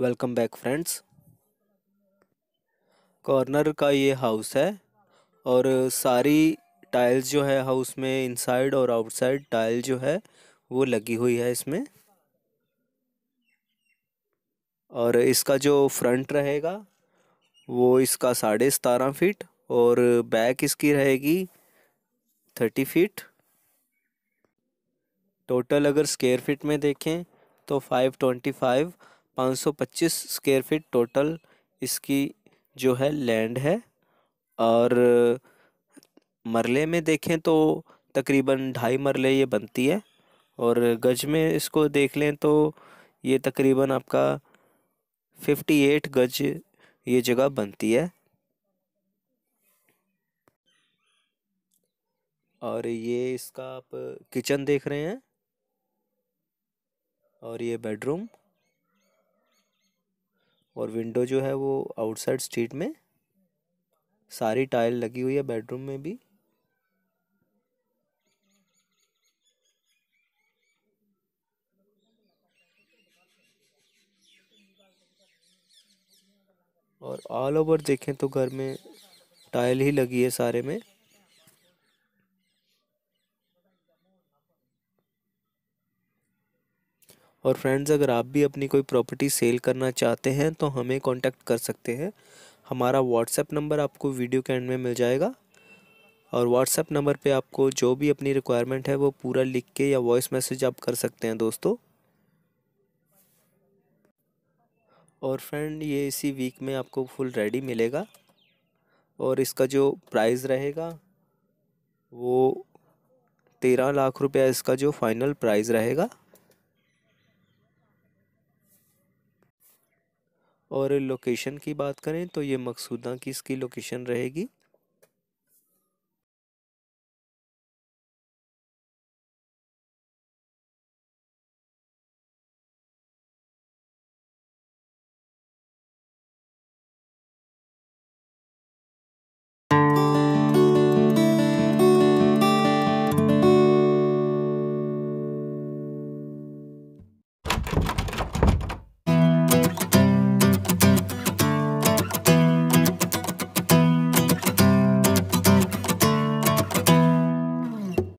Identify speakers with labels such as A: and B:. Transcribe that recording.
A: welcome back friends corner का ये house है और सारी टाइल्स जो है हाउस में इनसाइड और आउटसाइड टाइल जो है वो लगी हुई है इसमें और इसका जो फ्रंट रहेगा वो इसका साढ़े सतारह फीट और बैक इसकी रहेगी थर्टी फीट टोटल अगर स्केयर फीट में देखें तो five twenty five 525 square feet total इसकी जो है लैंड है और मरले में देखें तो तकरीबन ढाई मरले ये बनती है और गज में इसको देख लें तो ये तकरीबन आपका फिफ्टी एट गज ये जगह बनती है और ये इसका आप किचन देख रहे हैं और ये बेडरूम और विंडो जो है वो आउटसाइड स्ट्रीट में सारी टाइल लगी हुई है बेडरूम में भी और ऑल ओवर देखें तो घर में टाइल ही लगी है सारे में और फ्रेंड्स अगर आप भी अपनी कोई प्रॉपर्टी सेल करना चाहते हैं तो हमें कॉन्टेक्ट कर सकते हैं हमारा व्हाट्सएप नंबर आपको वीडियो के एंड में मिल जाएगा और व्हाट्सएप नंबर पे आपको जो भी अपनी रिक्वायरमेंट है वो पूरा लिख के या वॉइस मैसेज आप कर सकते हैं दोस्तों और फ्रेंड ये इसी वीक में आपको फुल रेडी मिलेगा और इसका जो प्राइस रहेगा वो तेरह लाख रुपया इसका जो फाइनल प्राइस रहेगा और लोकेशन की बात करें तो ये मकसूदा की इसकी लोकेशन रहेगी